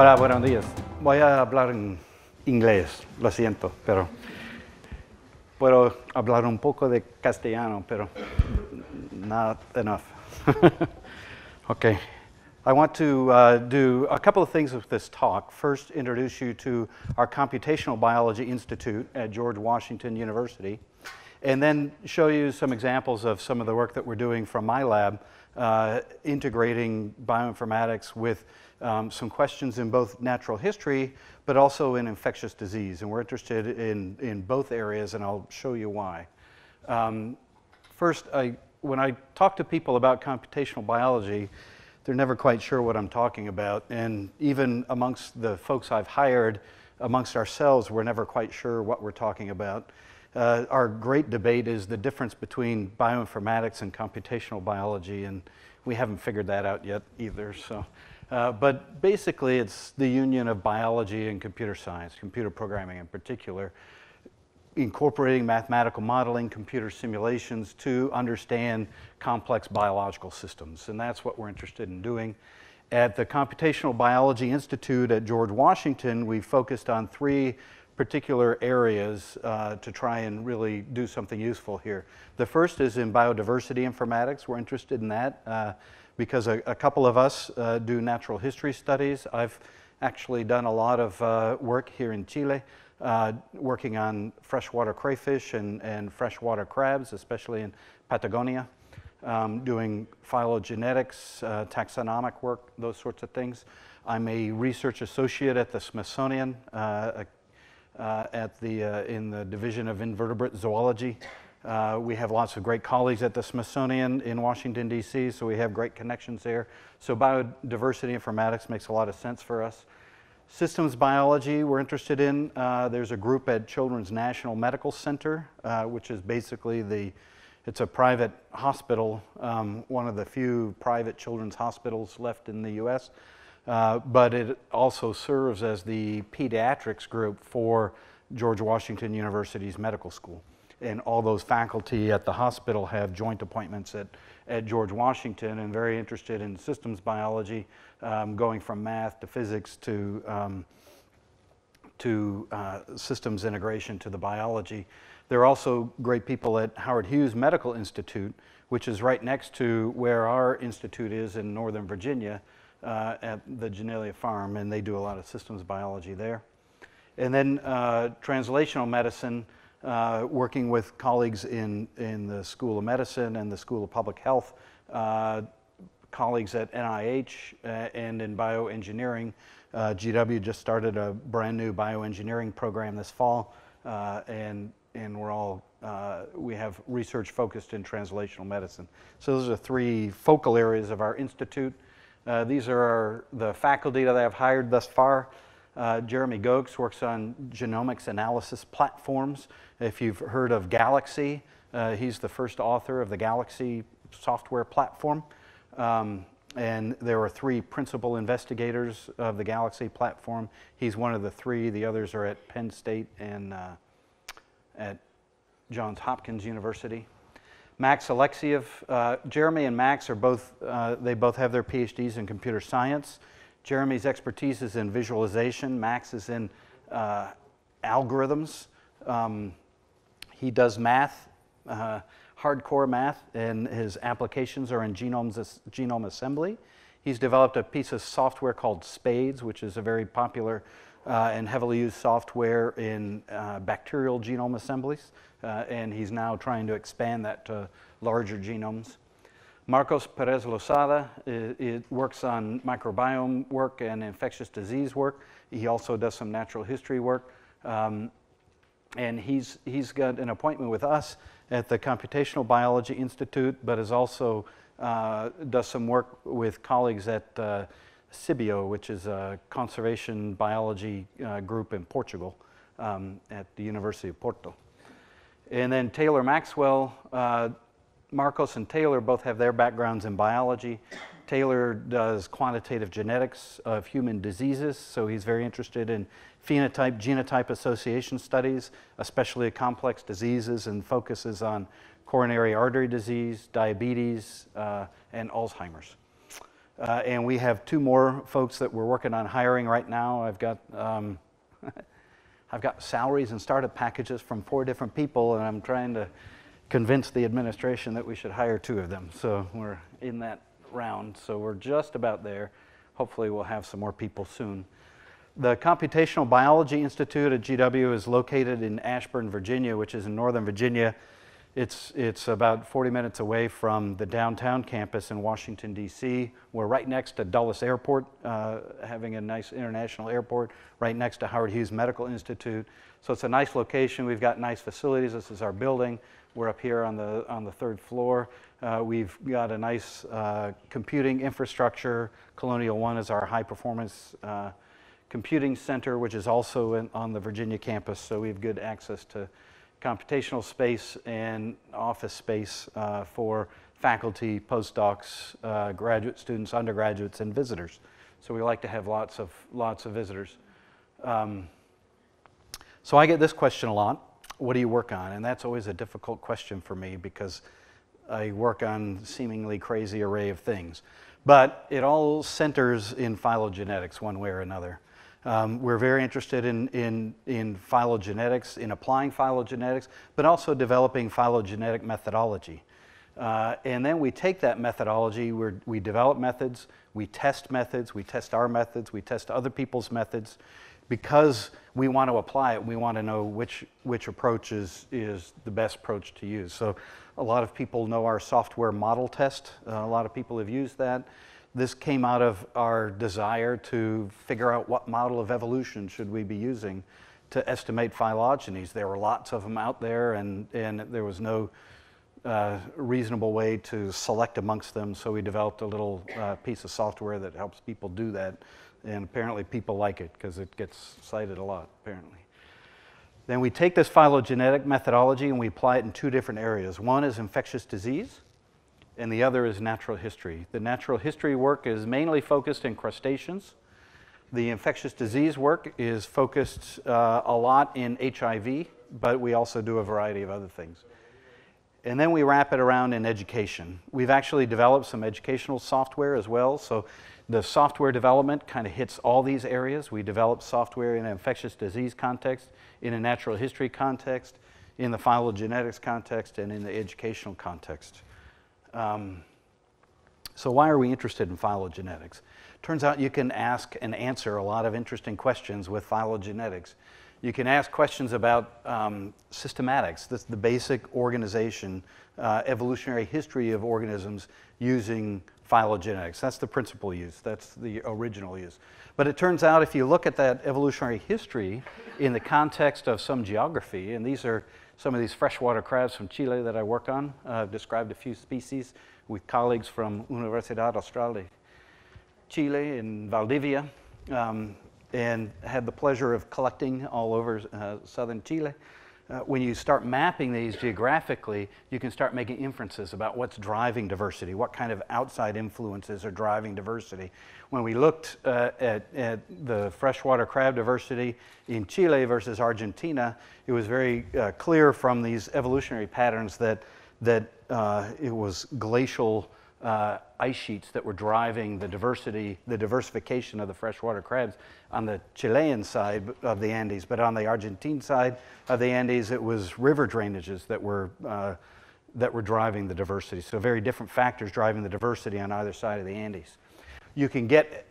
Hola, buenos días. Voy a hablar en inglés, lo siento, pero puedo hablar un poco de castellano, pero not enough. okay. I want to uh, do a couple of things with this talk. First, introduce you to our Computational Biology Institute at George Washington University, and then show you some examples of some of the work that we're doing from my lab, uh, integrating bioinformatics with um, some questions in both natural history, but also in infectious disease. And we're interested in, in both areas, and I'll show you why. Um, first, I, when I talk to people about computational biology, they're never quite sure what I'm talking about. And even amongst the folks I've hired, amongst ourselves, we're never quite sure what we're talking about. Uh, our great debate is the difference between bioinformatics and computational biology, and we haven't figured that out yet either. So uh, but basically, it's the union of biology and computer science, computer programming in particular, incorporating mathematical modeling, computer simulations to understand complex biological systems. And that's what we're interested in doing. At the Computational Biology Institute at George Washington, we focused on three particular areas uh, to try and really do something useful here. The first is in biodiversity informatics. We're interested in that. Uh, because a, a couple of us uh, do natural history studies. I've actually done a lot of uh, work here in Chile, uh, working on freshwater crayfish and, and freshwater crabs, especially in Patagonia, um, doing phylogenetics, uh, taxonomic work, those sorts of things. I'm a research associate at the Smithsonian, uh, uh, at the, in the Division of Invertebrate Zoology, uh, we have lots of great colleagues at the Smithsonian in Washington, D.C., so we have great connections there. So biodiversity informatics makes a lot of sense for us. Systems biology we're interested in. Uh, there's a group at Children's National Medical Center, uh, which is basically the, it's a private hospital, um, one of the few private children's hospitals left in the U.S., uh, but it also serves as the pediatrics group for George Washington University's medical school and all those faculty at the hospital have joint appointments at, at George Washington and very interested in systems biology, um, going from math to physics to, um, to uh, systems integration to the biology. There are also great people at Howard Hughes Medical Institute, which is right next to where our institute is in Northern Virginia uh, at the Genelia Farm, and they do a lot of systems biology there. And then uh, translational medicine uh, working with colleagues in, in the School of Medicine and the School of Public Health, uh, colleagues at NIH uh, and in bioengineering. Uh, GW just started a brand new bioengineering program this fall, uh, and, and we're all, uh, we have research focused in translational medicine. So those are three focal areas of our institute. these are our, the faculty that I have hired thus far. Uh, Jeremy Gokes works on genomics analysis platforms. If you've heard of Galaxy, uh, he's the first author of the Galaxy software platform. Um, and there are three principal investigators of the Galaxy platform. He's one of the three. The others are at Penn State and uh, at Johns Hopkins University. Max Alexiev, uh, Jeremy and Max are both, uh, they both have their PhDs in computer science. Jeremy's expertise is in visualization. Max is in uh, algorithms. Um, he does math, uh, hardcore math, and his applications are in genomes, genome assembly. He's developed a piece of software called SPADES, which is a very popular uh, and heavily used software in uh, bacterial genome assemblies. Uh, and he's now trying to expand that to larger genomes. Marcos Perez Losada it, eh, it works on microbiome work and infectious disease work. He also does some natural history work. Um, and he's, he's got an appointment with us at the Computational Biology Institute, but is also uh, does some work with colleagues at uh, CIBIO, which is a conservation biology uh, group in Portugal um, at the University of Porto. And then Taylor Maxwell uh, Marcos and Taylor both have their backgrounds in biology. Taylor does quantitative genetics of human diseases, so he's very interested in phenotype genotype association studies, especially complex diseases, and focuses on coronary artery disease, diabetes, uh, and Alzheimer's. Uh, and we have two more folks that we're working on hiring right now. I've got, um, I've got salaries and startup packages from four different people, and I'm trying to convince the administration that we should hire two of them. So we're in that round. So we're just about there. Hopefully, we'll have some more people soon. The Computational Biology Institute at GW is located in Ashburn, Virginia, which is in Northern Virginia. It's, it's about 40 minutes away from the downtown campus in Washington, D.C. We're right next to Dulles Airport, uh, having a nice international airport, right next to Howard Hughes Medical Institute. So it's a nice location. We've got nice facilities. This is our building. We're up here on the, on the third floor. Uh, we've got a nice uh, computing infrastructure. Colonial One is our high performance uh, computing center, which is also in, on the Virginia campus. So we have good access to computational space and office space uh, for faculty, postdocs, uh, graduate students, undergraduates, and visitors. So we like to have lots of, lots of visitors. Um, so I get this question a lot what do you work on? And that's always a difficult question for me because I work on seemingly crazy array of things. But it all centers in phylogenetics one way or another. Um, we're very interested in, in, in phylogenetics, in applying phylogenetics, but also developing phylogenetic methodology. Uh, and then we take that methodology, we develop methods, we test methods, we test our methods, we test other people's methods, because we want to apply it, we want to know which, which approach is, is the best approach to use. So a lot of people know our software model test. Uh, a lot of people have used that. This came out of our desire to figure out what model of evolution should we be using to estimate phylogenies. There were lots of them out there, and, and there was no uh, reasonable way to select amongst them, so we developed a little uh, piece of software that helps people do that and apparently people like it because it gets cited a lot, apparently. Then we take this phylogenetic methodology and we apply it in two different areas. One is infectious disease, and the other is natural history. The natural history work is mainly focused in crustaceans. The infectious disease work is focused uh, a lot in HIV, but we also do a variety of other things. And then we wrap it around in education. We've actually developed some educational software as well. So the software development kind of hits all these areas. We develop software in an infectious disease context, in a natural history context, in the phylogenetics context, and in the educational context. Um, so why are we interested in phylogenetics? Turns out you can ask and answer a lot of interesting questions with phylogenetics. You can ask questions about um, systematics, this, the basic organization, uh, evolutionary history of organisms using phylogenetics. That's the principal use. That's the original use. But it turns out if you look at that evolutionary history in the context of some geography, and these are some of these freshwater crabs from Chile that I work on. Uh, I've described a few species with colleagues from Universidad Austral de Chile in Valdivia, um, and had the pleasure of collecting all over uh, southern Chile uh, when you start mapping these geographically, you can start making inferences about what's driving diversity, what kind of outside influences are driving diversity. When we looked uh, at, at, the freshwater crab diversity in Chile versus Argentina, it was very uh, clear from these evolutionary patterns that, that uh, it was glacial uh, ice sheets that were driving the diversity, the diversification of the freshwater crabs on the Chilean side of the Andes, but on the Argentine side of the Andes, it was river drainages that were uh, that were driving the diversity. So very different factors driving the diversity on either side of the Andes. You can get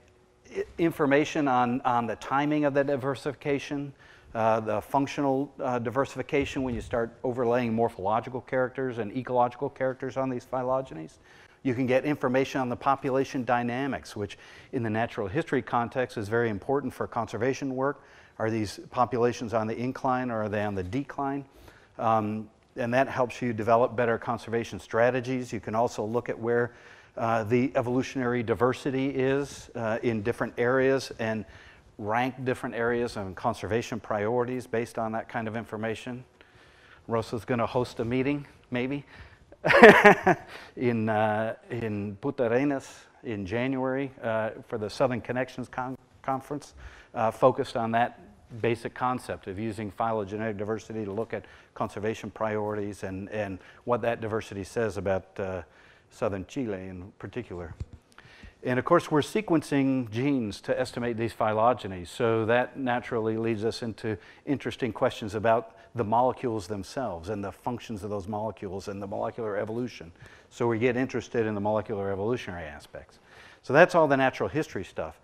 information on, on the timing of the diversification, uh, the functional uh, diversification when you start overlaying morphological characters and ecological characters on these phylogenies. You can get information on the population dynamics, which in the natural history context is very important for conservation work. Are these populations on the incline or are they on the decline? Um, and that helps you develop better conservation strategies. You can also look at where uh, the evolutionary diversity is uh, in different areas and rank different areas and conservation priorities based on that kind of information. Rosa's going to host a meeting, maybe, in, uh, in Putarenas in January uh, for the Southern Connections Con Conference, uh, focused on that basic concept of using phylogenetic diversity to look at conservation priorities and, and what that diversity says about uh, southern Chile in particular. And of course, we're sequencing genes to estimate these phylogenies, so that naturally leads us into interesting questions about the molecules themselves and the functions of those molecules and the molecular evolution. So we get interested in the molecular evolutionary aspects. So that's all the natural history stuff.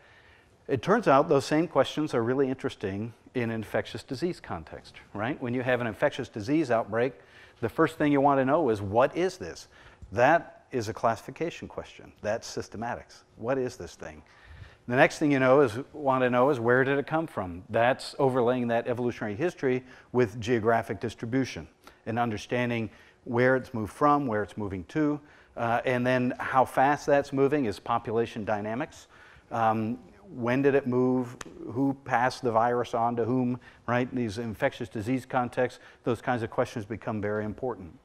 It turns out those same questions are really interesting in infectious disease context, right? When you have an infectious disease outbreak, the first thing you want to know is what is this? That is a classification question. That's systematics. What is this thing? The next thing you know is want to know is where did it come from? That's overlaying that evolutionary history with geographic distribution and understanding where it's moved from, where it's moving to, uh, and then how fast that's moving is population dynamics. Um, when did it move? Who passed the virus on to whom? Right? These infectious disease contexts, those kinds of questions become very important.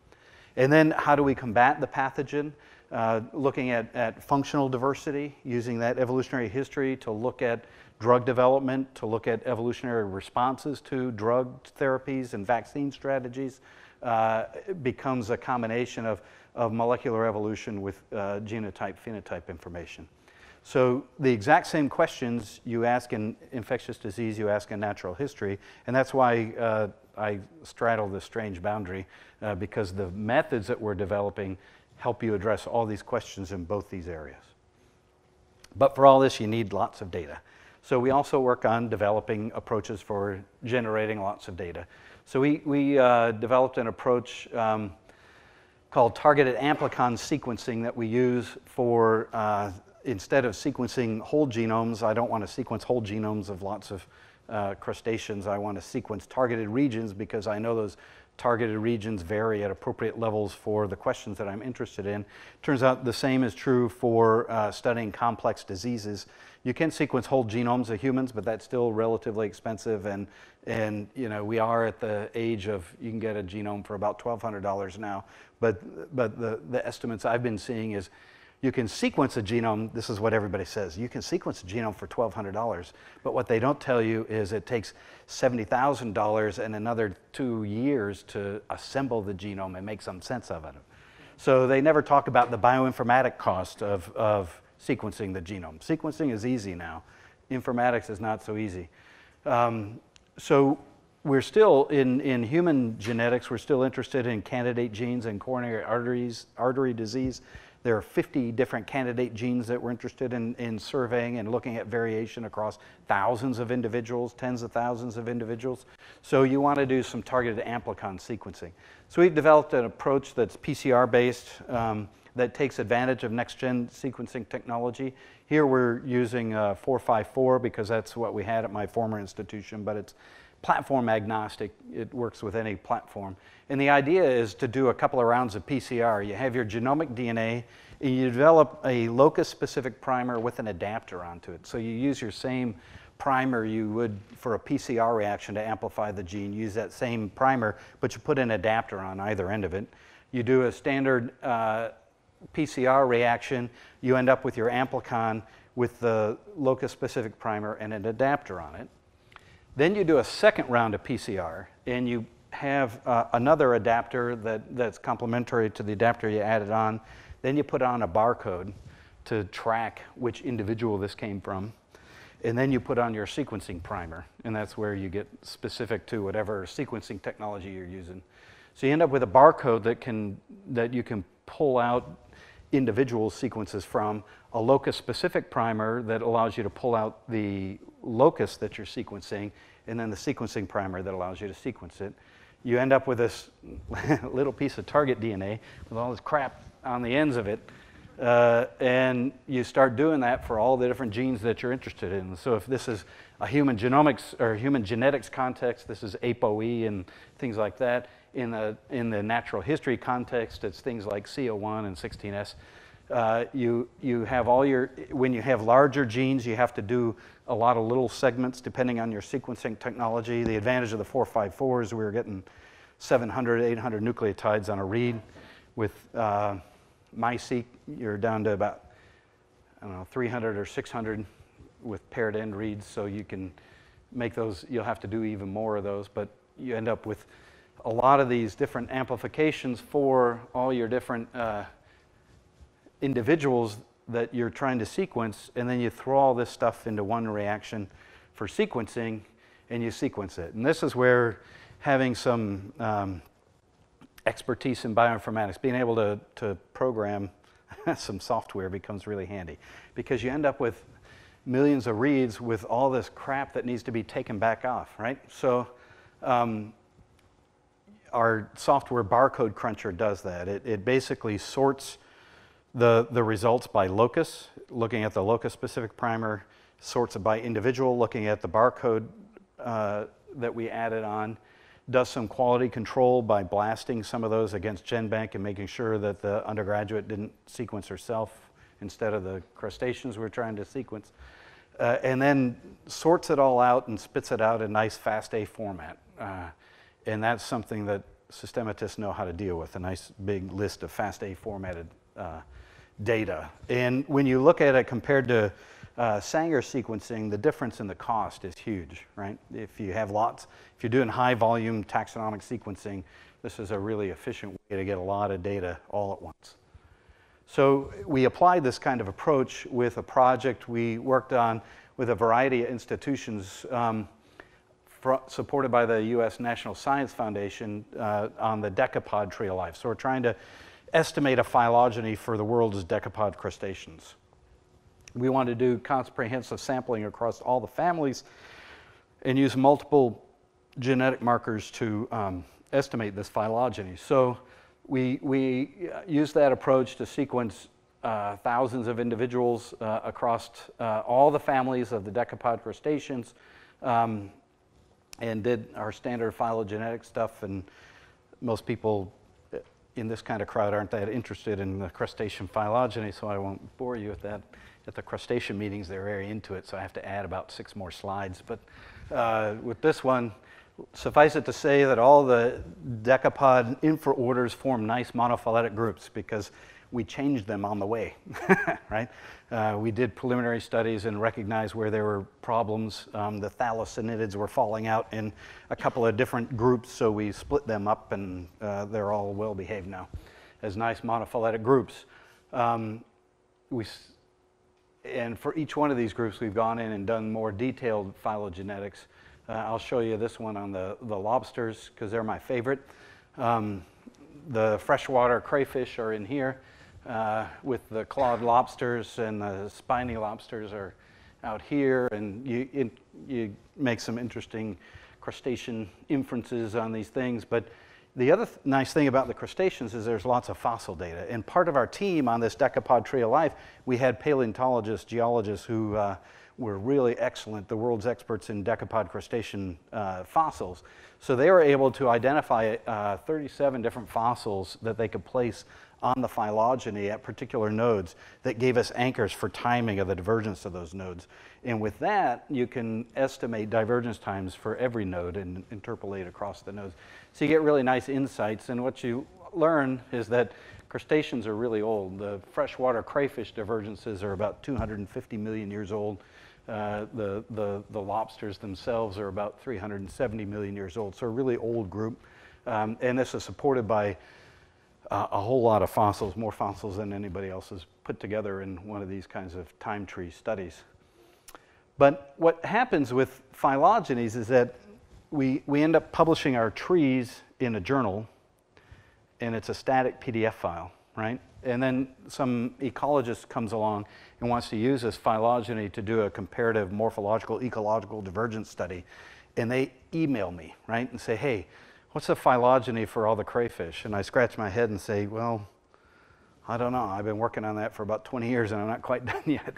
And then how do we combat the pathogen? Uh, looking at, at functional diversity, using that evolutionary history to look at drug development, to look at evolutionary responses to drug therapies and vaccine strategies, uh, becomes a combination of, of molecular evolution with uh, genotype phenotype information. So the exact same questions you ask in infectious disease, you ask in natural history, and that's why uh, I straddle this strange boundary uh, because the methods that we're developing help you address all these questions in both these areas. But for all this, you need lots of data. So we also work on developing approaches for generating lots of data. So we, we uh, developed an approach um, called targeted amplicon sequencing that we use for, uh, instead of sequencing whole genomes, I don't want to sequence whole genomes of lots of uh, crustaceans, I want to sequence targeted regions because I know those targeted regions vary at appropriate levels for the questions that I'm interested in. Turns out the same is true for uh, studying complex diseases. You can sequence whole genomes of humans, but that's still relatively expensive. And, and you know, we are at the age of, you can get a genome for about $1,200 now. But, but the, the estimates I've been seeing is you can sequence a genome, this is what everybody says, you can sequence a genome for $1,200, but what they don't tell you is it takes $70,000 and another two years to assemble the genome and make some sense of it. So they never talk about the bioinformatic cost of, of sequencing the genome. Sequencing is easy now. Informatics is not so easy. Um, so we're still in, in human genetics, we're still interested in candidate genes and coronary arteries, artery disease. There are 50 different candidate genes that we're interested in, in surveying and looking at variation across thousands of individuals, tens of thousands of individuals. So you want to do some targeted amplicon sequencing. So we've developed an approach that's PCR-based um, that takes advantage of next-gen sequencing technology. Here we're using uh, 454 because that's what we had at my former institution, but it's platform agnostic. It works with any platform. And the idea is to do a couple of rounds of PCR. You have your genomic DNA, and you develop a locus-specific primer with an adapter onto it. So you use your same primer you would for a PCR reaction to amplify the gene, use that same primer, but you put an adapter on either end of it. You do a standard uh, PCR reaction, you end up with your amplicon with the locus-specific primer and an adapter on it. Then you do a second round of PCR, and you have uh, another adapter that, that's complementary to the adapter you added on. Then you put on a barcode to track which individual this came from. And then you put on your sequencing primer, and that's where you get specific to whatever sequencing technology you're using. So you end up with a barcode that, can, that you can pull out individual sequences from, a locus-specific primer that allows you to pull out the locus that you're sequencing, and then the sequencing primer that allows you to sequence it you end up with this little piece of target DNA with all this crap on the ends of it. Uh, and you start doing that for all the different genes that you're interested in. So if this is a human genomics or human genetics context, this is ApoE and things like that. In, a, in the natural history context, it's things like CO1 and 16S uh, you, you have all your, when you have larger genes, you have to do a lot of little segments depending on your sequencing technology. The advantage of the 454 is we were getting 700, 800 nucleotides on a read. With uh, MySeq, you're down to about, I don't know, 300 or 600 with paired end reads, so you can make those, you'll have to do even more of those, but you end up with a lot of these different amplifications for all your different uh, individuals that you're trying to sequence, and then you throw all this stuff into one reaction for sequencing, and you sequence it. And this is where having some um, expertise in bioinformatics, being able to, to program some software becomes really handy because you end up with millions of reads with all this crap that needs to be taken back off, right? So um, our software barcode cruncher does that. It, it basically sorts the, the results by locus, looking at the locus-specific primer, sorts by individual, looking at the barcode uh, that we added on, does some quality control by blasting some of those against GenBank and making sure that the undergraduate didn't sequence herself instead of the crustaceans we are trying to sequence. Uh, and then sorts it all out and spits it out in nice FASTA format. Uh, and that's something that systematists know how to deal with, a nice big list of FASTA formatted uh, data. And when you look at it compared to uh, Sanger sequencing, the difference in the cost is huge, right? If you have lots, if you're doing high volume taxonomic sequencing, this is a really efficient way to get a lot of data all at once. So we applied this kind of approach with a project we worked on with a variety of institutions um, supported by the U.S. National Science Foundation uh, on the decapod tree of life. So we're trying to estimate a phylogeny for the world's decapod crustaceans. We want to do comprehensive sampling across all the families and use multiple genetic markers to um, estimate this phylogeny. So we, we uh, use that approach to sequence uh, thousands of individuals uh, across uh, all the families of the decapod crustaceans um, and did our standard phylogenetic stuff and most people in this kind of crowd aren't that interested in the crustacean phylogeny, so I won't bore you with that. At the crustacean meetings, they're very into it, so I have to add about six more slides. But uh, with this one, suffice it to say that all the decapod infraorders form nice monophyletic groups because we changed them on the way, right? Uh, we did preliminary studies and recognized where there were problems. Um, the thalassinidids were falling out in a couple of different groups, so we split them up and uh, they're all well behaved now as nice monophyletic groups. Um, we, and for each one of these groups, we've gone in and done more detailed phylogenetics. Uh, I'll show you this one on the, the lobsters because they're my favorite. Um, the freshwater crayfish are in here uh, with the clawed lobsters and the spiny lobsters are out here, and you, you make some interesting crustacean inferences on these things. But the other th nice thing about the crustaceans is there's lots of fossil data. And part of our team on this decapod tree of life, we had paleontologists, geologists who uh, were really excellent, the world's experts in decapod crustacean uh, fossils. So they were able to identify uh, 37 different fossils that they could place on the phylogeny at particular nodes that gave us anchors for timing of the divergence of those nodes. And with that, you can estimate divergence times for every node and interpolate across the nodes. So you get really nice insights. And what you learn is that crustaceans are really old. The freshwater crayfish divergences are about 250 million years old. Uh, the, the, the lobsters themselves are about 370 million years old, so a really old group. Um, and this is supported by uh, a whole lot of fossils, more fossils than anybody else has put together in one of these kinds of time tree studies. But what happens with phylogenies is that we, we end up publishing our trees in a journal, and it's a static PDF file, right? And then some ecologist comes along and wants to use this phylogeny to do a comparative morphological, ecological divergence study. And they email me, right, and say, hey, what's the phylogeny for all the crayfish? And I scratch my head and say, well, I don't know. I've been working on that for about 20 years and I'm not quite done yet.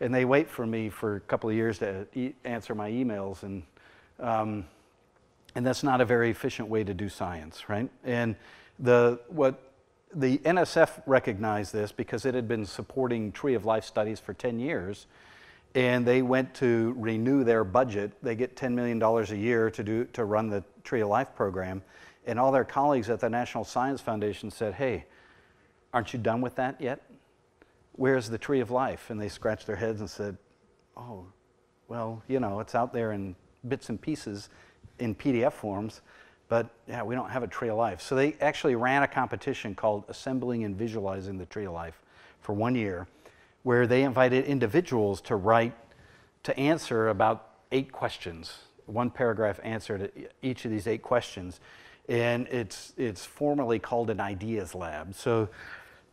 And they wait for me for a couple of years to e answer my emails. And, um, and that's not a very efficient way to do science, right? And the, what the NSF recognized this because it had been supporting Tree of Life studies for 10 years. And they went to renew their budget. They get $10 million a year to, do, to run the Tree of Life program, and all their colleagues at the National Science Foundation said, Hey, aren't you done with that yet? Where's the Tree of Life? And they scratched their heads and said, Oh, well, you know, it's out there in bits and pieces in PDF forms, but yeah, we don't have a Tree of Life. So they actually ran a competition called Assembling and Visualizing the Tree of Life for one year, where they invited individuals to write, to answer about eight questions one paragraph answer to each of these eight questions. And it's, it's formally called an ideas lab. So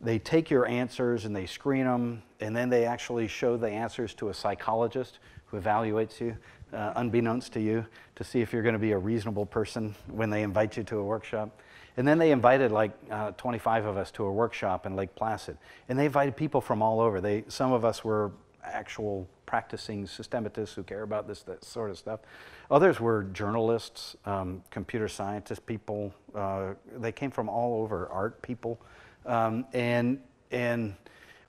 they take your answers and they screen them, and then they actually show the answers to a psychologist who evaluates you, uh, unbeknownst to you, to see if you're going to be a reasonable person when they invite you to a workshop. And then they invited like uh, 25 of us to a workshop in Lake Placid, and they invited people from all over. They, some of us were actual practicing systematists who care about this that sort of stuff. Others were journalists, um, computer scientists, people. Uh, they came from all over, art people, um, and and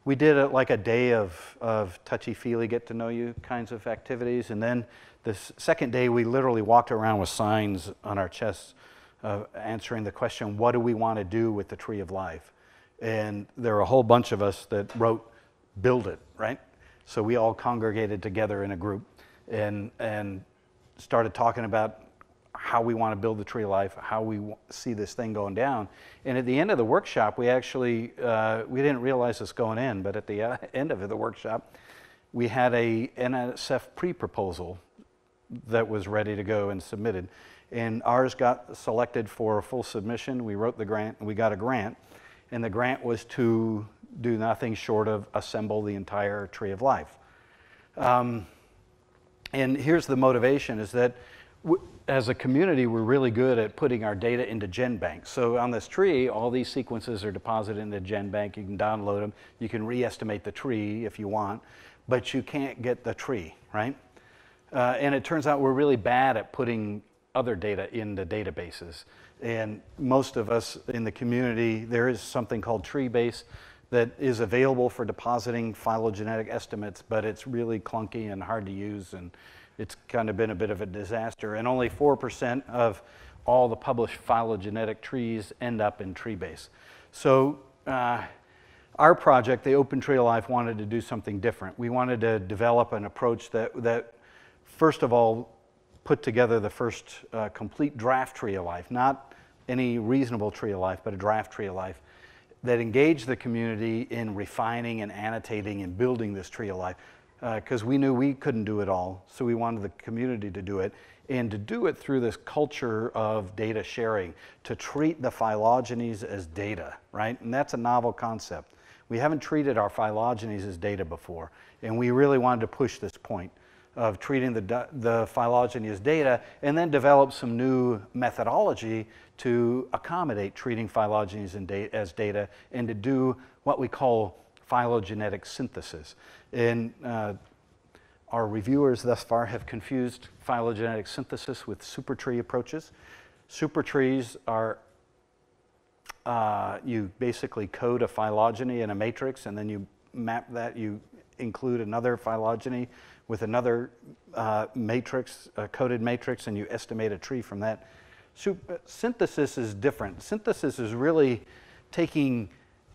we did a, like a day of of touchy feely, get to know you kinds of activities, and then the second day we literally walked around with signs on our chests. Uh, answering the question, what do we want to do with the tree of life? And there were a whole bunch of us that wrote, build it, right? So we all congregated together in a group and, and started talking about how we want to build the tree of life, how we see this thing going down. And at the end of the workshop, we actually, uh, we didn't realize this going in, but at the uh, end of the workshop, we had a NSF pre-proposal that was ready to go and submitted. And ours got selected for full submission. We wrote the grant, and we got a grant and the grant was to do nothing short of assemble the entire tree of life. Um, and here's the motivation is that w- as a community, we're really good at putting our data into GenBank. So on this tree, all these sequences are deposited into GenBank. You can download them. You can re-estimate the tree if you want, but you can't get the tree, right? Uh, and it turns out we're really bad at putting other data into databases and most of us in the community, there is something called TreeBase that is available for depositing phylogenetic estimates, but it's really clunky and hard to use, and it's kind of been a bit of a disaster. And only 4% of all the published phylogenetic trees end up in TreeBase. So uh, our project, the Open Tree of Life, wanted to do something different. We wanted to develop an approach that, that first of all, put together the first uh, complete draft tree of life, not any reasonable tree of life, but a draft tree of life that engaged the community in refining and annotating and building this tree of life because uh, we knew we couldn't do it all, so we wanted the community to do it, and to do it through this culture of data sharing, to treat the phylogenies as data, right? And that's a novel concept. We haven't treated our phylogenies as data before, and we really wanted to push this point of treating the, the phylogeny as data and then develop some new methodology to accommodate treating phylogenies data, as data and to do what we call phylogenetic synthesis. And uh, our reviewers thus far have confused phylogenetic synthesis with supertree approaches. Supertrees are uh, you basically code a phylogeny in a matrix and then you map that, you include another phylogeny with another uh, matrix, coded matrix, and you estimate a tree from that uh, synthesis is different. Synthesis is really taking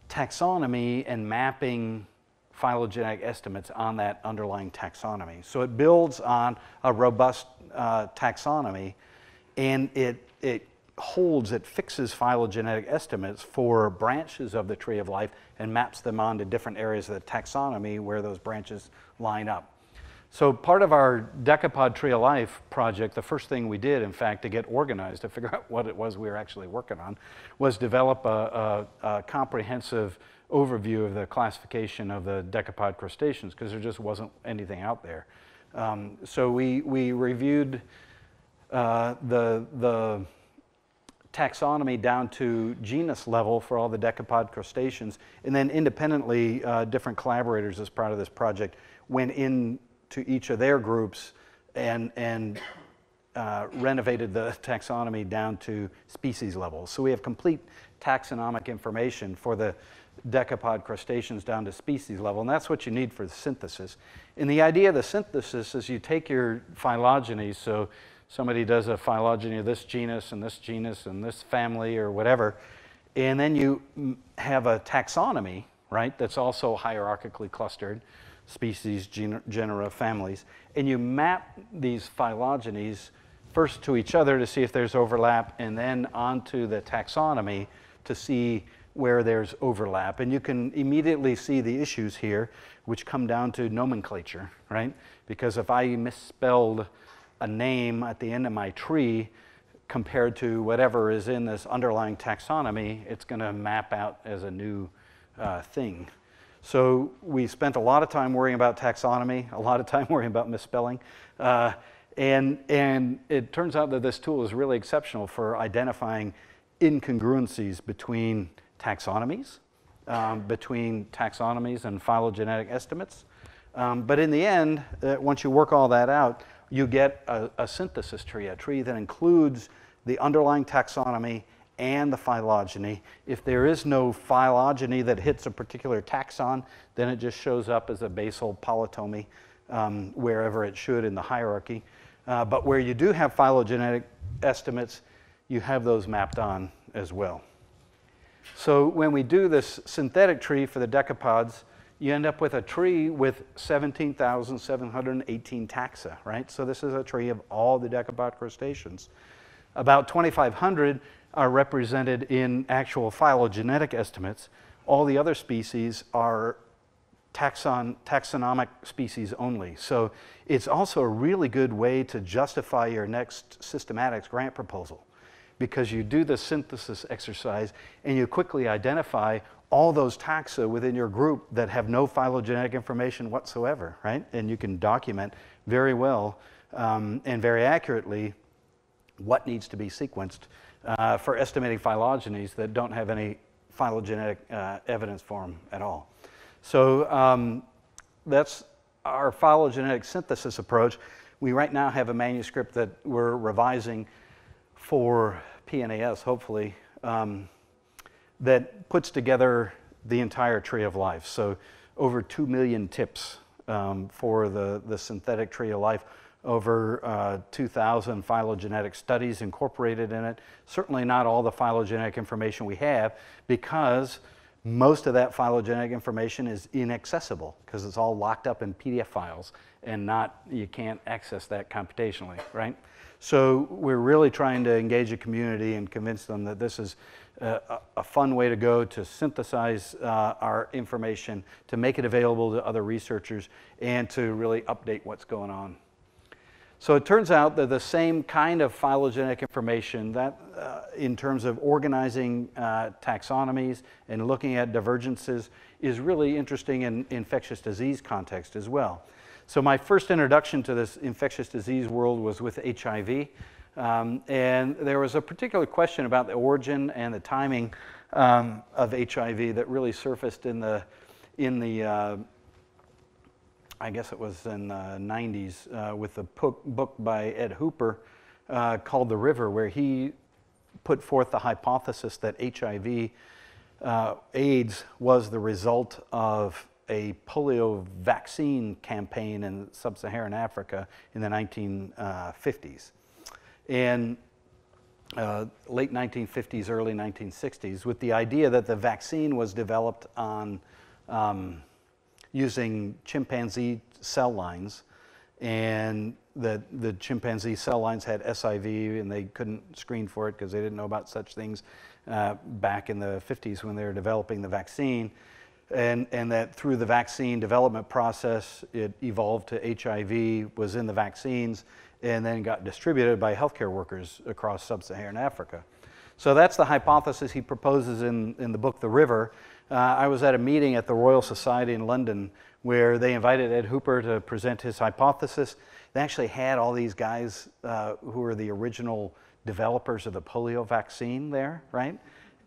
taxonomy and mapping phylogenetic estimates on that underlying taxonomy. So it builds on a robust uh, taxonomy and it, it holds, it fixes phylogenetic estimates for branches of the tree of life and maps them onto different areas of the taxonomy where those branches line up. So part of our Decapod Tree of Life project, the first thing we did, in fact, to get organized, to figure out what it was we were actually working on, was develop a, a, a comprehensive overview of the classification of the decapod crustaceans, because there just wasn't anything out there. Um, so we, we reviewed uh, the, the taxonomy down to genus level for all the decapod crustaceans, and then independently, uh, different collaborators as part of this project went in to each of their groups and, and uh, renovated the taxonomy down to species levels. So we have complete taxonomic information for the decapod crustaceans down to species level, and that's what you need for the synthesis. And the idea of the synthesis is you take your phylogeny, so somebody does a phylogeny of this genus and this genus and this family or whatever, and then you have a taxonomy, right, that's also hierarchically clustered species, genera, families, and you map these phylogenies first to each other to see if there's overlap and then onto the taxonomy to see where there's overlap. And you can immediately see the issues here, which come down to nomenclature, right? Because if I misspelled a name at the end of my tree compared to whatever is in this underlying taxonomy, it's going to map out as a new uh, thing. So we spent a lot of time worrying about taxonomy, a lot of time worrying about misspelling. Uh, and, and it turns out that this tool is really exceptional for identifying incongruencies between taxonomies, um, between taxonomies and phylogenetic estimates. Um, but in the end, uh, once you work all that out, you get a, a synthesis tree, a tree that includes the underlying taxonomy and the phylogeny. If there is no phylogeny that hits a particular taxon, then it just shows up as a basal polytomy um, wherever it should in the hierarchy. Uh, but where you do have phylogenetic estimates, you have those mapped on as well. So when we do this synthetic tree for the decapods, you end up with a tree with 17,718 taxa, right? So this is a tree of all the decapod crustaceans. About 2,500 are represented in actual phylogenetic estimates. All the other species are taxon, taxonomic species only. So it's also a really good way to justify your next systematics grant proposal because you do the synthesis exercise and you quickly identify all those taxa within your group that have no phylogenetic information whatsoever, right? And you can document very well um, and very accurately what needs to be sequenced uh, for estimating phylogenies that don't have any phylogenetic uh, evidence for them at all. So um, that's our phylogenetic synthesis approach. We right now have a manuscript that we're revising for PNAS, hopefully, um, that puts together the entire tree of life. So over 2 million tips um, for the, the synthetic tree of life over uh, 2,000 phylogenetic studies incorporated in it. Certainly not all the phylogenetic information we have because most of that phylogenetic information is inaccessible because it's all locked up in PDF files and not, you can't access that computationally, right? So we're really trying to engage a community and convince them that this is a, a fun way to go to synthesize uh, our information, to make it available to other researchers, and to really update what's going on so it turns out that the same kind of phylogenetic information that uh, in terms of organizing uh, taxonomies and looking at divergences is really interesting in infectious disease context as well. So my first introduction to this infectious disease world was with HIV. Um, and there was a particular question about the origin and the timing um, of HIV that really surfaced in the, in the uh, I guess it was in the 90s, uh, with a book by Ed Hooper uh, called The River, where he put forth the hypothesis that HIV uh, AIDS was the result of a polio vaccine campaign in sub Saharan Africa in the 1950s. Uh, and uh, late 1950s, early 1960s, with the idea that the vaccine was developed on um, using chimpanzee cell lines and the, the chimpanzee cell lines had SIV and they couldn't screen for it because they didn't know about such things uh, back in the 50s when they were developing the vaccine. And, and that through the vaccine development process, it evolved to HIV, was in the vaccines, and then got distributed by healthcare workers across sub Saharan Africa. So that's the hypothesis he proposes in, in the book The River uh, I was at a meeting at the Royal Society in London where they invited Ed Hooper to present his hypothesis. They actually had all these guys uh, who were the original developers of the polio vaccine there, right?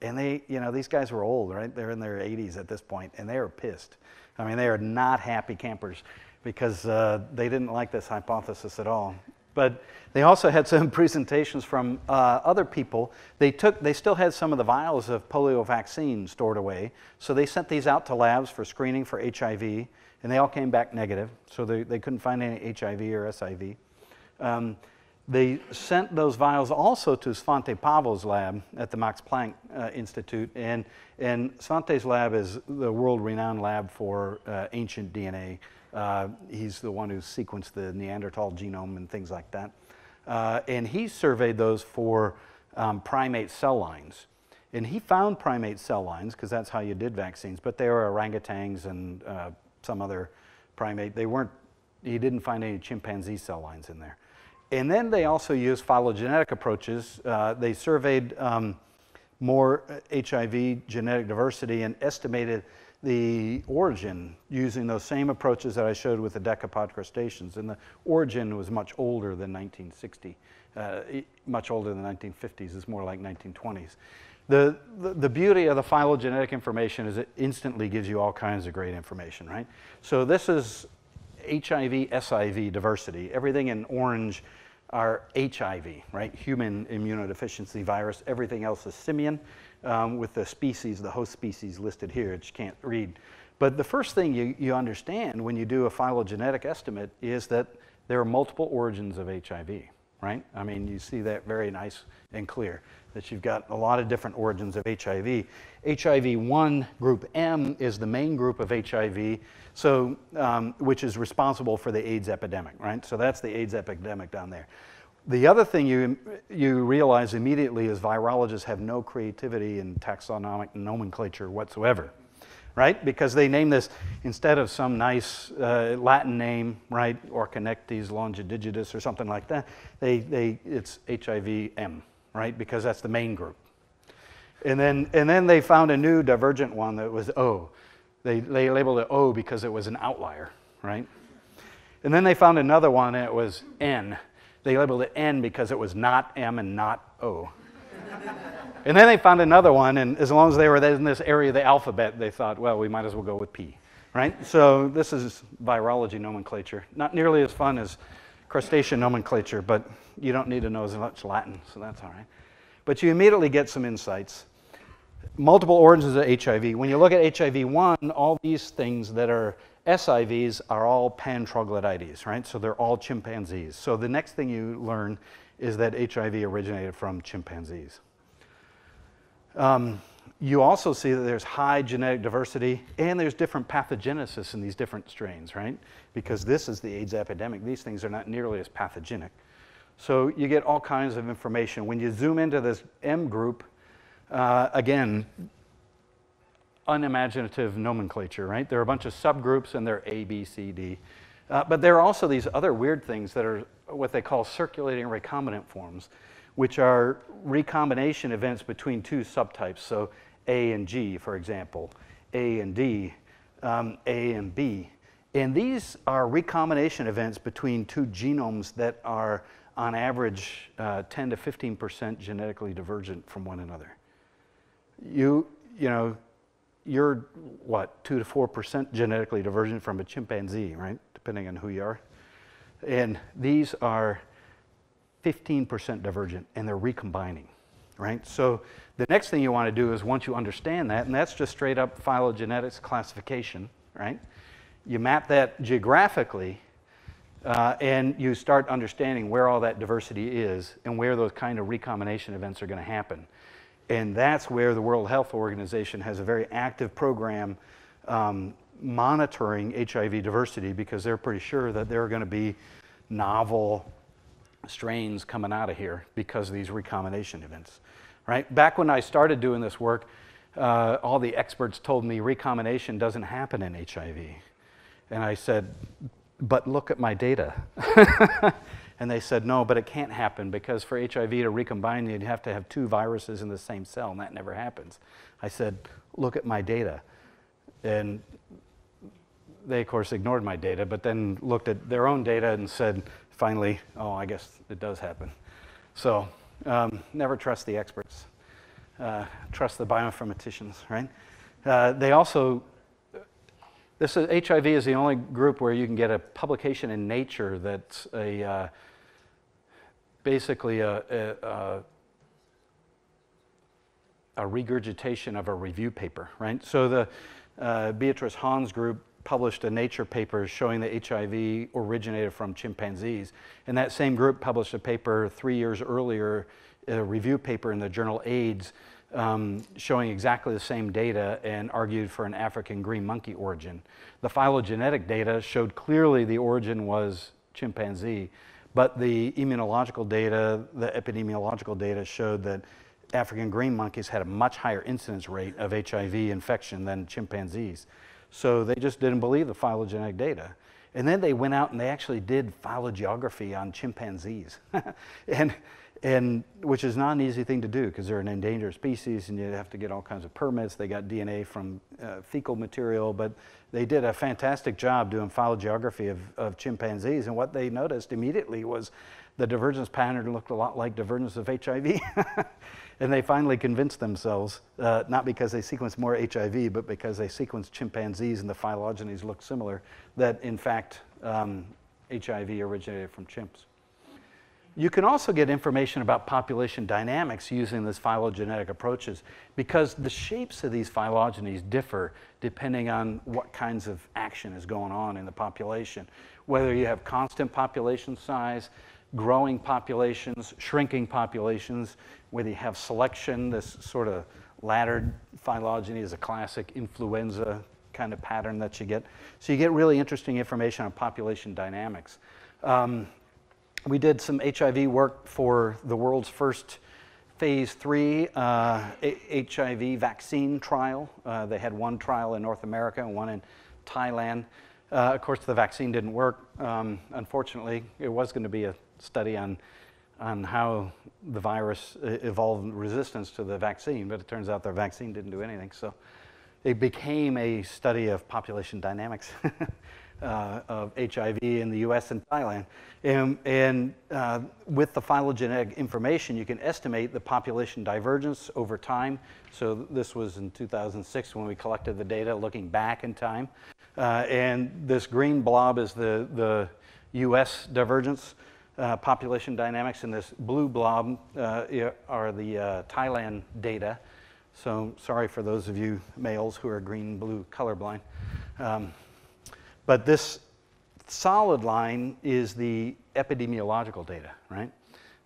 And they, you know, these guys were old, right? They're in their 80s at this point, and they are pissed. I mean, they are not happy campers because uh, they didn't like this hypothesis at all but they also had some presentations from uh, other people. They took, they still had some of the vials of polio vaccine stored away, so they sent these out to labs for screening for HIV, and they all came back negative, so they, they couldn't find any HIV or SIV. Um, they sent those vials also to Svante Pavel's lab at the Max Planck uh, Institute, and, and Svante's lab is the world-renowned lab for uh, ancient DNA uh, he's the one who sequenced the Neanderthal genome and things like that. Uh, and he surveyed those for um, primate cell lines. And he found primate cell lines, because that's how you did vaccines, but they were orangutans and uh, some other primate. They weren't, he didn't find any chimpanzee cell lines in there. And then they also used phylogenetic approaches. Uh, they surveyed um, more HIV uh, genetic diversity and estimated the origin using those same approaches that I showed with the decapod crustaceans. And the origin was much older than 1960, uh, much older than 1950s. It's more like 1920s. The, the, the, beauty of the phylogenetic information is it instantly gives you all kinds of great information, right? So this is HIV, SIV diversity. Everything in orange are HIV, right? Human immunodeficiency virus. Everything else is simian um, with the species, the host species listed here. It can't read. But the first thing you, you understand when you do a phylogenetic estimate is that there are multiple origins of HIV, right? I mean, you see that very nice and clear, that you've got a lot of different origins of HIV. HIV-1 group M is the main group of HIV, so, um, which is responsible for the AIDS epidemic, right? So that's the AIDS epidemic down there. The other thing you, you realize immediately is virologists have no creativity in taxonomic nomenclature whatsoever, right? Because they name this, instead of some nice uh, Latin name, right, or connectes longidigitous or something like that, they, they, it's HIVM, right? Because that's the main group. And then, and then they found a new divergent one that was O. They, they labeled it O because it was an outlier, right? And then they found another one and it was N they labeled it N because it was not M and not O. and then they found another one, and as long as they were in this area of the alphabet, they thought, well, we might as well go with P, right? So this is virology nomenclature. Not nearly as fun as crustacean nomenclature, but you don't need to know as much Latin, so that's all right. But you immediately get some insights. Multiple origins of HIV. When you look at HIV 1, all these things that are SIVs are all pan-troglodytes, right? So they're all chimpanzees. So the next thing you learn is that HIV originated from chimpanzees. Um, you also see that there's high genetic diversity and there's different pathogenesis in these different strains, right? Because this is the AIDS epidemic. These things are not nearly as pathogenic. So you get all kinds of information. When you zoom into this M group, uh, again, unimaginative nomenclature, right? There are a bunch of subgroups and they're A, B, C, D. Uh, but there are also these other weird things that are what they call circulating recombinant forms, which are recombination events between two subtypes. So A and G, for example, A and D, um, A and B. And these are recombination events between two genomes that are, on average, uh, 10 to 15% genetically divergent from one another. You, you know, you're what two to four percent genetically divergent from a chimpanzee, right? Depending on who you are, and these are 15% divergent, and they're recombining, right? So the next thing you want to do is once you understand that, and that's just straight up phylogenetics classification, right? You map that geographically, uh, and you start understanding where all that diversity is and where those kind of recombination events are going to happen. And that's where the World Health Organization has a very active program um, monitoring HIV diversity because they're pretty sure that there are going to be novel strains coming out of here because of these recombination events. Right? Back when I started doing this work, uh, all the experts told me recombination doesn't happen in HIV. And I said, but look at my data. And they said, no, but it can't happen because for HIV to recombine, you'd have to have two viruses in the same cell, and that never happens. I said, look at my data. And they, of course, ignored my data, but then looked at their own data and said, finally, oh, I guess it does happen. So um, never trust the experts. Uh, trust the bioinformaticians, right? Uh, they also, this is, HIV is the only group where you can get a publication in Nature that's a, uh, basically a, a, a, regurgitation of a review paper, right? So the uh, Beatrice Hans group published a Nature paper showing that HIV originated from chimpanzees. And that same group published a paper three years earlier, a review paper in the journal AIDS, um, showing exactly the same data and argued for an African green monkey origin. The phylogenetic data showed clearly the origin was chimpanzee, but the immunological data, the epidemiological data showed that African green monkeys had a much higher incidence rate of HIV infection than chimpanzees. So they just didn't believe the phylogenetic data. And then they went out and they actually did phylogeography on chimpanzees. and and which is not an easy thing to do because they're an endangered species and you have to get all kinds of permits. They got DNA from uh, fecal material, but they did a fantastic job doing phylogeography of, of chimpanzees. And what they noticed immediately was the divergence pattern looked a lot like divergence of HIV. and they finally convinced themselves, uh, not because they sequenced more HIV, but because they sequenced chimpanzees and the phylogenies looked similar, that in fact um, HIV originated from chimps. You can also get information about population dynamics using these phylogenetic approaches because the shapes of these phylogenies differ depending on what kinds of action is going on in the population. Whether you have constant population size, growing populations, shrinking populations, whether you have selection, this sort of laddered phylogeny is a classic influenza kind of pattern that you get. So you get really interesting information on population dynamics. Um, we did some HIV work for the world's first phase three uh, HIV vaccine trial. Uh, they had one trial in North America and one in Thailand. Uh, of course, the vaccine didn't work. Um, unfortunately, it was going to be a study on, on how the virus uh, evolved resistance to the vaccine, but it turns out their vaccine didn't do anything. So it became a study of population dynamics uh, of HIV in the US and Thailand. And, and uh, with the phylogenetic information, you can estimate the population divergence over time. So this was in 2006 when we collected the data looking back in time. Uh, and this green blob is the, the US divergence. Uh, population dynamics and this blue blob uh, are the uh, Thailand data. So sorry for those of you males who are green, blue, colorblind. Um, but this solid line is the epidemiological data, right?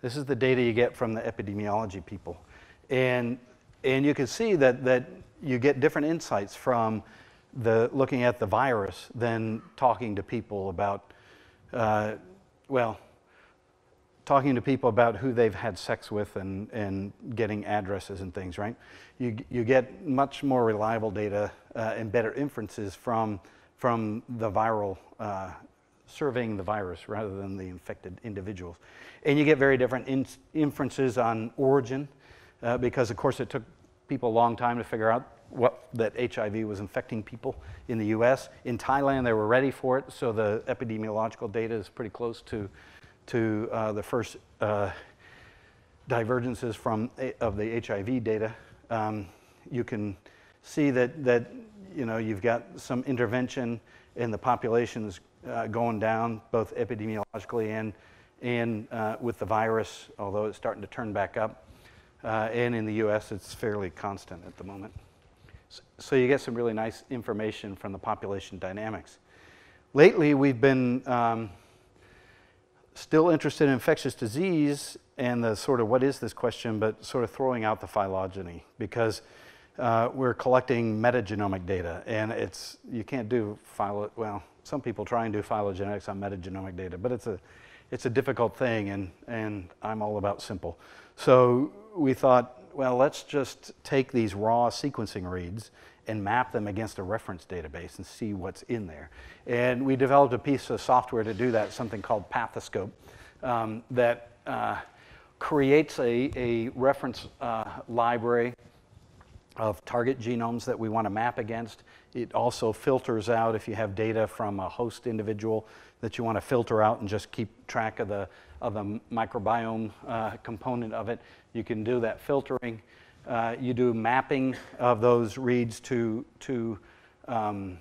This is the data you get from the epidemiology people. And, and you can see that, that you get different insights from the, looking at the virus than talking to people about, uh, well, talking to people about who they've had sex with and, and getting addresses and things, right? You, you get much more reliable data uh, and better inferences from, from the viral, uh, surveying the virus rather than the infected individuals. And you get very different in inferences on origin uh, because, of course, it took people a long time to figure out what, that HIV was infecting people in the US. In Thailand, they were ready for it, so the epidemiological data is pretty close to to uh, the first uh, divergences from eh, of the HIV data, um, you can see that that you know you've got some intervention in the populations uh, going down, both epidemiologically and and uh, with the virus, although it's starting to turn back up. Uh, and in the U.S., it's fairly constant at the moment. So, so you get some really nice information from the population dynamics. Lately, we've been um, still interested in infectious disease and the sort of what is this question, but sort of throwing out the phylogeny because uh, we're collecting metagenomic data, and it's you can't do phylo. Well, some people try and do phylogenetics on metagenomic data, but it's a it's a difficult thing, and and I'm all about simple. So we thought, well, let's just take these raw sequencing reads and map them against a reference database and see what's in there. And we developed a piece of software to do that, something called Pathoscope, um, that uh, creates a, a reference uh, library of target genomes that we want to map against. It also filters out if you have data from a host individual that you want to filter out and just keep track of the, of the microbiome uh, component of it. You can do that filtering. Uh, you do mapping of those reads to, to, um,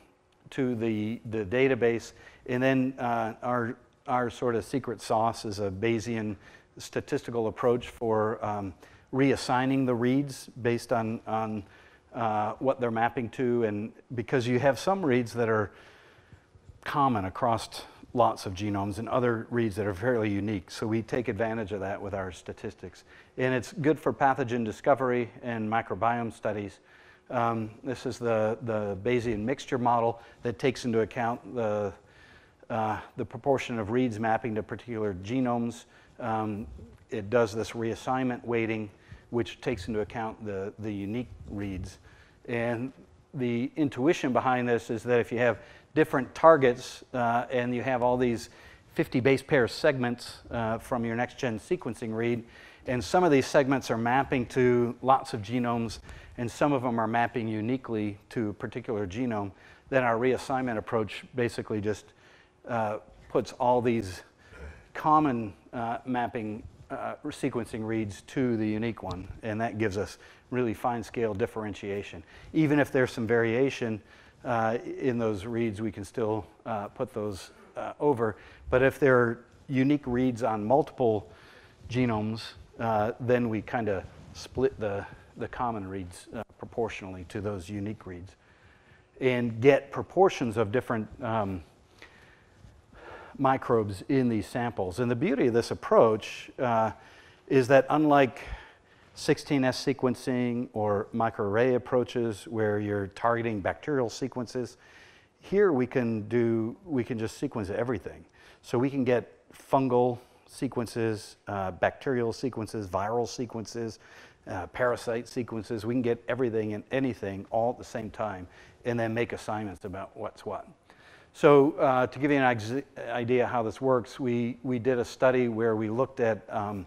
to the, the database. And then uh, our, our sort of secret sauce is a Bayesian statistical approach for um, reassigning the reads based on, on uh, what they're mapping to. And because you have some reads that are common across lots of genomes and other reads that are fairly unique. So we take advantage of that with our statistics. And it's good for pathogen discovery and microbiome studies. Um, this is the, the Bayesian mixture model that takes into account the, uh, the proportion of reads mapping to particular genomes. Um, it does this reassignment weighting, which takes into account the, the unique reads. And the intuition behind this is that if you have different targets, uh, and you have all these 50 base pair segments uh, from your next-gen sequencing read. And some of these segments are mapping to lots of genomes, and some of them are mapping uniquely to a particular genome. Then our reassignment approach basically just uh, puts all these common uh, mapping uh, sequencing reads to the unique one, and that gives us really fine scale differentiation. Even if there's some variation, uh, in those reads, we can still uh, put those uh, over. But if there are unique reads on multiple genomes, uh, then we kind of split the, the common reads uh, proportionally to those unique reads and get proportions of different um, microbes in these samples. And the beauty of this approach is that unlike 16S sequencing or microarray approaches where you're targeting bacterial sequences. Here we can do, we can just sequence everything. So we can get fungal sequences, uh, bacterial sequences, viral sequences, uh, parasite sequences. We can get everything and anything all at the same time and then make assignments about what's what. So uh, to give you an idea how this works, we, we did a study where we looked at um,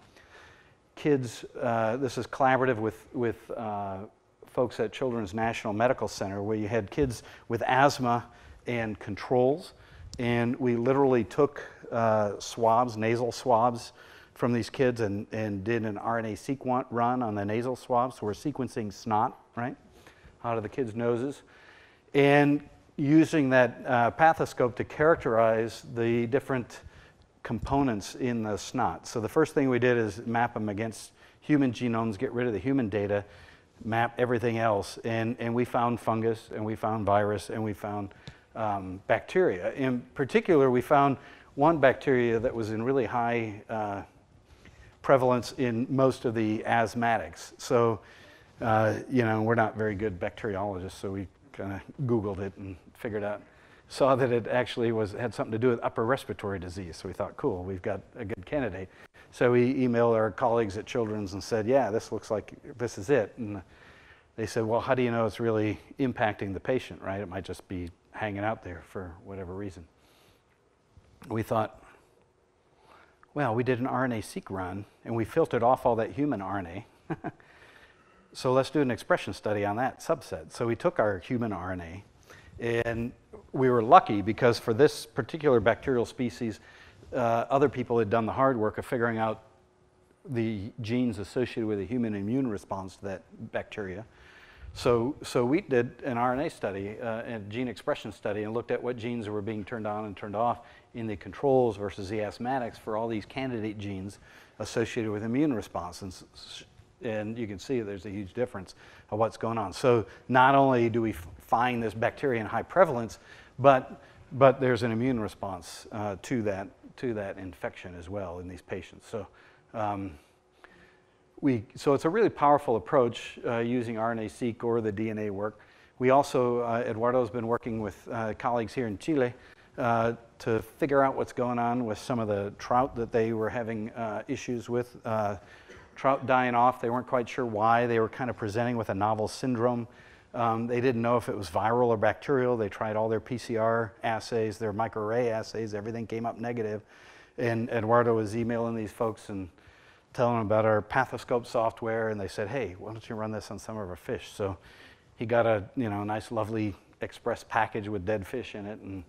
kids, uh, this is collaborative with, with uh, folks at Children's National Medical Center, where you had kids with asthma and controls. And we literally took uh, swabs, nasal swabs, from these kids and, and did an RNA sequence run on the nasal swabs. So we're sequencing snot, right, out of the kids' noses. And using that uh, pathoscope to characterize the different components in the snot. So the first thing we did is map them against human genomes, get rid of the human data, map everything else, and, and we found fungus, and we found virus, and we found um, bacteria. In particular, we found one bacteria that was in really high uh, prevalence in most of the asthmatics. So, uh, you know, we're not very good bacteriologists, so we kind of Googled it and figured out saw that it actually was, had something to do with upper respiratory disease. So we thought, cool, we've got a good candidate. So we emailed our colleagues at Children's and said, yeah, this looks like this is it. And they said, well, how do you know it's really impacting the patient, right? It might just be hanging out there for whatever reason. We thought, well, we did an RNA-seq run, and we filtered off all that human RNA. so let's do an expression study on that subset. So we took our human RNA, and we were lucky because for this particular bacterial species, uh, other people had done the hard work of figuring out the genes associated with a human immune response to that bacteria. So, so we did an RNA study, uh, a gene expression study, and looked at what genes were being turned on and turned off in the controls versus the asthmatics for all these candidate genes associated with immune response. And, and you can see there's a huge difference of what's going on. So not only do we find this bacteria in high prevalence, but, but there's an immune response uh, to, that, to that infection as well in these patients. So, um, we, so it's a really powerful approach uh, using RNA-seq or the DNA work. We also, uh, Eduardo's been working with uh, colleagues here in Chile uh, to figure out what's going on with some of the trout that they were having uh, issues with. trout dying off, they weren't quite sure why. They were kind of presenting with a novel syndrome um, they didn't know if it was viral or bacterial. They tried all their PCR assays, their microarray assays, everything came up negative. And Eduardo was emailing these folks and telling them about our pathoscope software. And they said, hey, why don't you run this on some of our fish? So he got a you know, nice, lovely express package with dead fish in it. And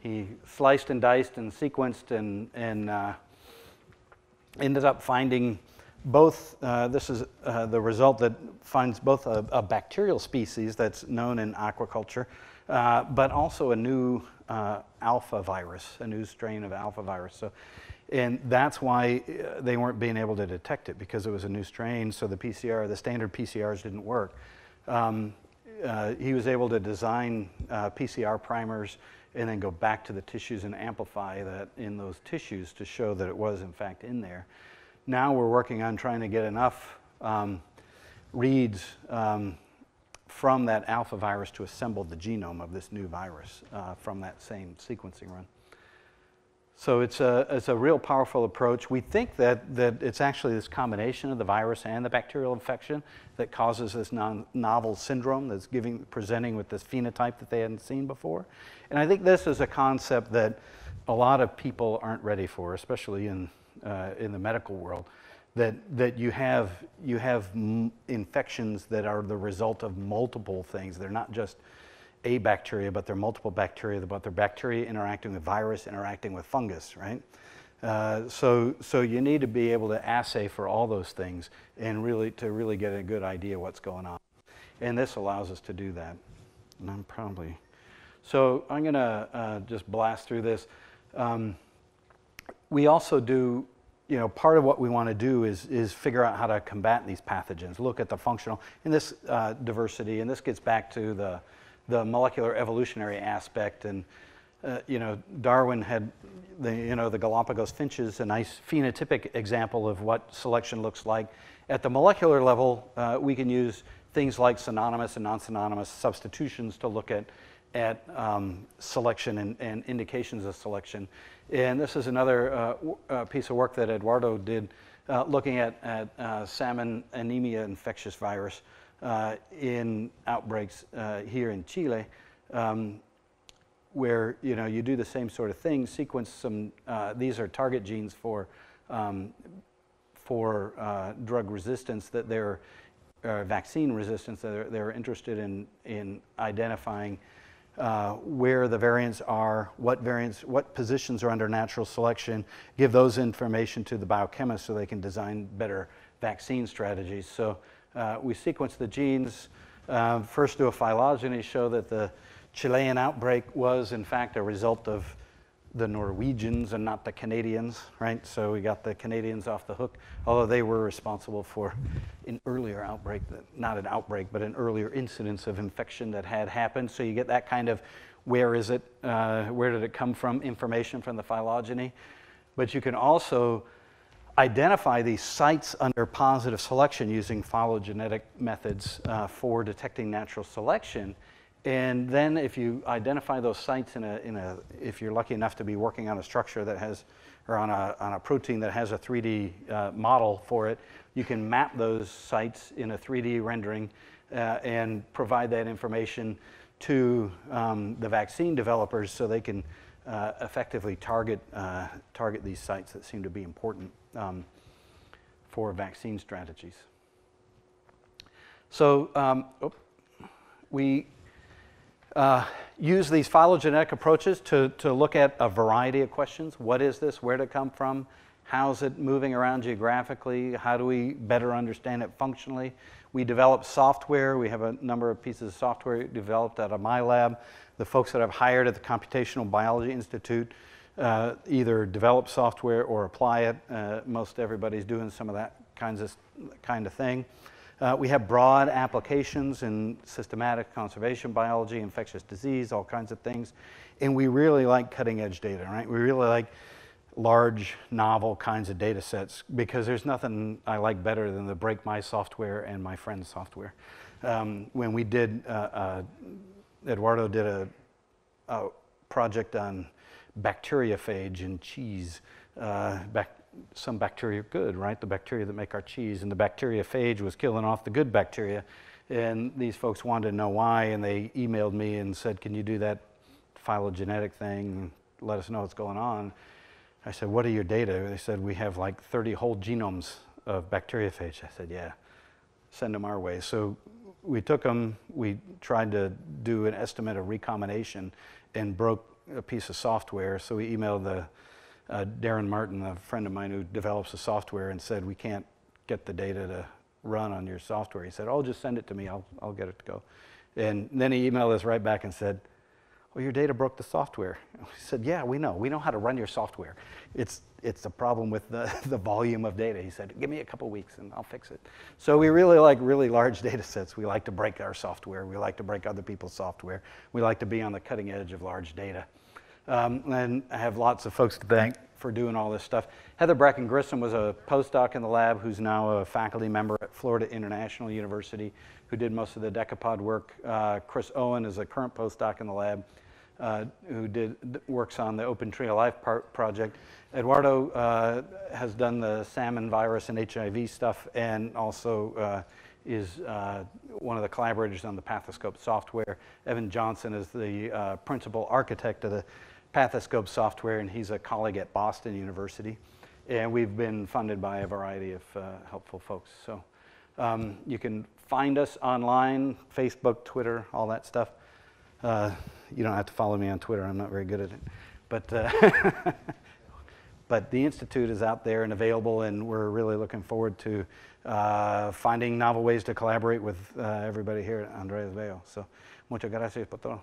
he sliced and diced and sequenced and, and uh, ended up finding both, uh, this is uh, the result that finds both a, a, bacterial species that's known in aquaculture, uh, but also a new uh, alpha virus, a new strain of alpha virus. So, and that's why uh, they weren't being able to detect it because it was a new strain. So the PCR, the standard PCRs didn't work. Um, uh, he was able to design PCR primers and then go back to the tissues and amplify that in those tissues to show that it was in fact in there. Now we're working on trying to get enough um, reads um, from that alpha virus to assemble the genome of this new virus uh, from that same sequencing run. So it's a, it's a real powerful approach. We think that, that it's actually this combination of the virus and the bacterial infection that causes this non novel syndrome that's giving, presenting with this phenotype that they hadn't seen before. And I think this is a concept that a lot of people aren't ready for, especially in uh, in the medical world that that you have you have infections that are the result of multiple things. They're not just a bacteria, but they're multiple bacteria. But they're bacteria interacting with virus, interacting with fungus, right? Uh, so so you need to be able to assay for all those things and really to really get a good idea what's going on. And this allows us to do that. And I'm probably so I'm gonna uh, just blast through this. Um, we also do, you know, part of what we want to do is, is figure out how to combat these pathogens, look at the functional, and this uh, diversity, and this gets back to the, the molecular evolutionary aspect. And, uh, you know, Darwin had, the, you know, the Galapagos finches, a nice phenotypic example of what selection looks like. At the molecular level, uh, we can use things like synonymous and non-synonymous substitutions to look at at um, selection and, and, indications of selection. And this is another uh, uh, piece of work that Eduardo did uh, looking at, at uh, salmon anemia infectious virus uh, in outbreaks uh, here in Chile, um, where you know you do the same sort of thing, sequence some, these are target genes for, um, for drug resistance that they're, vaccine resistance that they're, they're interested in, in identifying uh, where the variants are, what variants, what positions are under natural selection, give those information to the biochemists so they can design better vaccine strategies. So uh, we sequence the genes, uh, first do a phylogeny, show that the Chilean outbreak was in fact a result of the Norwegians and not the Canadians, right? So we got the Canadians off the hook, although they were responsible for an earlier outbreak, not an outbreak, but an earlier incidence of infection that had happened. So you get that kind of where is it, uh, where did it come from information from the phylogeny. But you can also identify these sites under positive selection using phylogenetic methods uh, for detecting natural selection. And then if you identify those sites in a, in a, if you're lucky enough to be working on a structure that has, or on a, on a protein that has a 3D uh, model for it, you can map those sites in a 3D rendering uh, and provide that information to um, the vaccine developers so they can uh, effectively target, uh, target these sites that seem to be important um, for vaccine strategies. So, um, oh, we uh, use these phylogenetic approaches to, to look at a variety of questions. What is this? Where did it come from? How's it moving around geographically? How do we better understand it functionally? We develop software. We have a number of pieces of software developed out of my lab. The folks that I've hired at the Computational Biology Institute uh, either develop software or apply it. Uh, most everybody's doing some of that kinds of kind of thing. Uh, we have broad applications in systematic conservation biology, infectious disease, all kinds of things. And we really like cutting edge data, right? We really like large, novel kinds of data sets because there's nothing I like better than the break my software and my friend's software. Um, when we did, uh, uh, Eduardo did a, a, project on bacteriophage in cheese uh, back some bacteria are good, right? The bacteria that make our cheese, and the bacteriophage was killing off the good bacteria. And these folks wanted to know why, and they emailed me and said, Can you do that phylogenetic thing? Let us know what's going on. I said, What are your data? They said, We have like 30 whole genomes of bacteriophage. I said, Yeah, send them our way. So we took them, we tried to do an estimate of recombination, and broke a piece of software. So we emailed the uh, Darren Martin, a friend of mine who develops the software, and said, we can't get the data to run on your software. He said, oh, just send it to me. I'll, I'll get it to go. And then he emailed us right back and said, well, your data broke the software. we said, yeah, we know. We know how to run your software. It's, it's a problem with the, the volume of data. He said, give me a couple weeks and I'll fix it. So we really like really large data sets. We like to break our software. We like to break other people's software. We like to be on the cutting edge of large data um, and I have lots of folks to thank for doing all this stuff. Heather Bracken Grissom was a postdoc in the lab who's now a faculty member at Florida International University who did most of the decapod work. Uh, Chris Owen is a current postdoc in the lab uh, who did works on the Open Tree of Life project. Eduardo uh, has done the salmon virus and HIV stuff and also uh, is uh, one of the collaborators on the Pathoscope software. Evan Johnson is the uh, principal architect of the Pathoscope software, and he's a colleague at Boston University. And we've been funded by a variety of uh, helpful folks. So um, you can find us online, Facebook, Twitter, all that stuff. Uh, you don't have to follow me on Twitter. I'm not very good at it. But, uh, but the Institute is out there and available, and we're really looking forward to uh, finding novel ways to collaborate with uh, everybody here at Andres Veo. So, muchas gracias por todo.